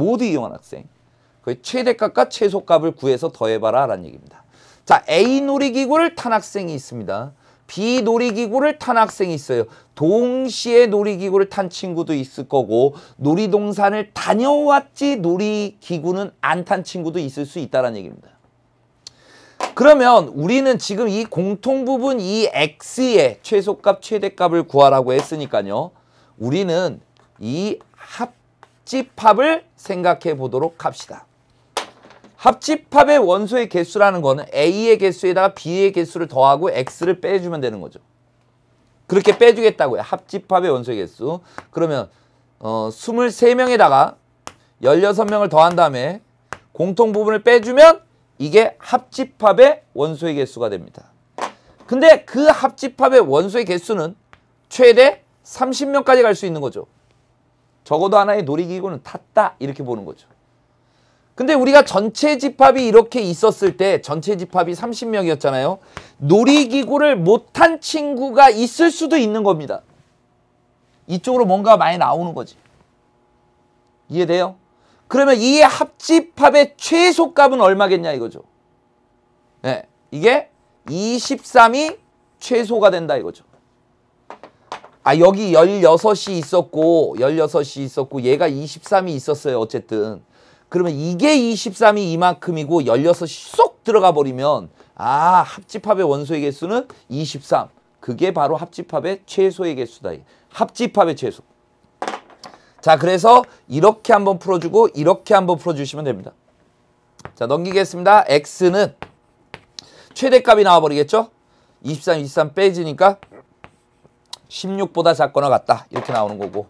모두 이용한 학생. 그 최대값과 최소값을 구해서 더해봐라 라는 얘기입니다. 자, A 놀이기구를 탄 학생이 있습니다. B 놀이기구를 탄 학생이 있어요. 동시에 놀이기구를 탄 친구도 있을 거고 놀이동산을 다녀왔지 놀이기구는 안 탄 친구도 있을 수 있다는 얘기입니다. 그러면 우리는 지금 이 공통 부분 이 x의 최소값 최대값을 구하라고 했으니까요. 우리는 이합 합집합을 생각해 보도록 합시다. 합집합의 원소의 개수라는 거는 A의 개수에다가 B의 개수를 더하고 X를 빼주면 되는 거죠. 그렇게 빼주겠다고요. 합집합의 원소의 개수. 그러면 어, 23명에다가 16명을 더한 다음에 공통 부분을 빼주면 이게 합집합의 원소의 개수가 됩니다. 근데 그 합집합의 원소의 개수는 최대 30명까지 갈 수 있는 거죠. 적어도 하나의 놀이기구는 탔다 이렇게 보는 거죠. 근데 우리가 전체 집합이 이렇게 있었을 때 전체 집합이 30명이었잖아요. 놀이기구를 못한 친구가 있을 수도 있는 겁니다. 이쪽으로 뭔가 많이 나오는 거지. 이해돼요? 그러면 이 합집합의 최소값은 얼마겠냐 이거죠. 네, 이게 23이 최소가 된다 이거죠. 아 여기 16이 있었고 16이 있었고 얘가 23이 있었어요 어쨌든 그러면 이게 23이 이만큼이고 16이 쏙 들어가 버리면 아 합집합의 원소의 개수는 23 그게 바로 합집합의 최소의 개수다 합집합의 최소 자 그래서 이렇게 한번 풀어주고 이렇게 한번 풀어주시면 됩니다 자 넘기겠습니다 x는 최대값이 나와버리겠죠 23, 23 빼지니까 16보다 작거나 같다. 이렇게 나오는 거고.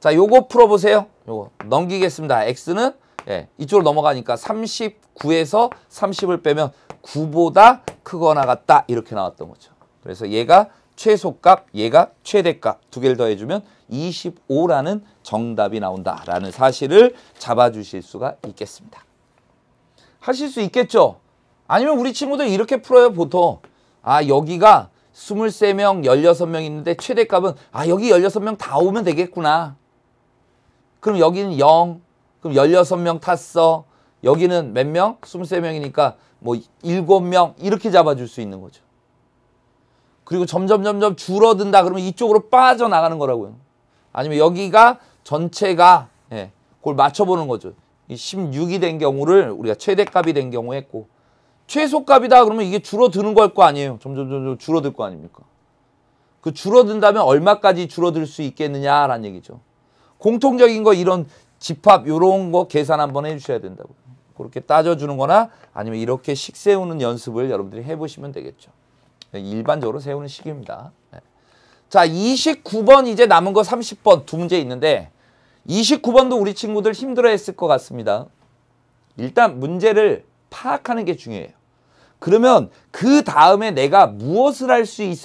자, 요거 풀어보세요. 요거 넘기겠습니다. X는 예, 이쪽으로 넘어가니까 39에서 30을 빼면 9보다 크거나 같다. 이렇게 나왔던 거죠. 그래서 얘가 최소값, 얘가 최대값 두 개를 더해주면 25라는 정답이 나온다라는 사실을 잡아주실 수가 있겠습니다. 하실 수 있겠죠? 아니면 우리 친구들 이렇게 풀어요, 보통. 아, 여기가 2 3명1 6섯명 있는데 최대값은 아 여기 1 6명다 오면 되겠구나. 그럼 여기는 0, 그럼 1 6명 탔어. 여기는 몇 명? 2 3 명이니까뭐 7명 이렇게 잡아줄 수 있는 거죠. 그리고 점점 점점 줄어든다 그러면 이쪽으로 빠져나가는 거라고요. 아니면 여기가 전체가 예, 그걸 맞춰보는 거죠. 이 16이 된 경우를 우리가 최대값이 된 경우 했고 최소값이다 그러면 이게 줄어드는 걸 거 아니에요. 점점 점점 줄어들 거 아닙니까? 그 줄어든다면 얼마까지 줄어들 수 있겠느냐라는 얘기죠. 공통적인 거 이런 집합 요런 거 계산 한번 해주셔야 된다고. 그렇게 따져주는 거나 아니면 이렇게 식 세우는 연습을 여러분들이 해보시면 되겠죠. 네, 일반적으로 세우는 식입니다. 네. 자 29번 이제 남은 거 30번 두 문제 있는데 29번도 우리 친구들 힘들어했을 것 같습니다. 일단 문제를 파악하는 게 중요해요. 그러면 그 다음에 내가 무엇을 할 수 있을 까